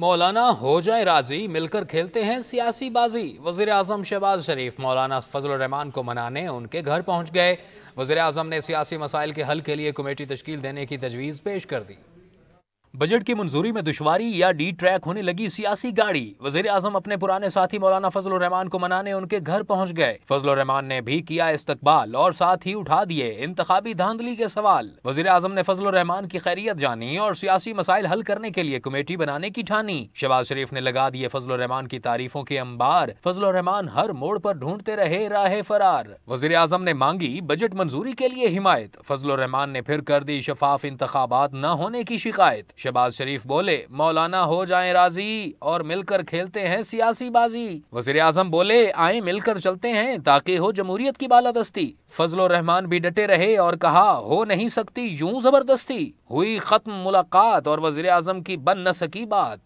मौलाना हो जाए राजी मिलकर खेलते हैं सियासी बाजी वजीर अजम शहबाज शरीफ मौलाना फजल रहमान को मनाने उनके घर पहुंच गए वजीर अजम ने सियासी मसाइल के हल के लिए कमेटी तश्ील देने की तजवीज़ पेश कर दी बजट की मंजूरी में दुश्वारी या डी ट्रैक होने लगी सियासी गाड़ी वजीर आजम अपने पुराने साथी मौलाना फजल रहमान को मनाने उनके घर पहुँच गए फजल रहमान ने भी किया इस्तकबाल और साथ ही उठा दिए इंतबी धांधली के सवाल वजीर आजम ने फजल रहमान की खैरियत जानी और सियासी मसाइल हल करने के लिए कमेटी बनाने की ठानी शबाज़ शरीफ ने लगा दिए फजल रहमान की तारीफों के अंबार फजल रहमान हर मोड़ आरोप ढूंढते रहे राह फरार वजीर आजम ने मांगी बजट मंजूरी के लिए हिमायत फजल रहमान ने फिर कर दी शफाफ इंतबात न होने की शिकायत शहबाज शरीफ बोले मौलाना हो जाए राजी और मिलकर खेलते हैं सियासी बाजी वजीर आजम बोले आए मिलकर चलते हैं ताकि हो जमहूरियत की बालादस्ती फजलो रहमान भी डटे रहे और कहा हो नहीं सकती यूं जबरदस्ती हुई खत्म मुलाकात और वजीर आजम की बन न सकी बात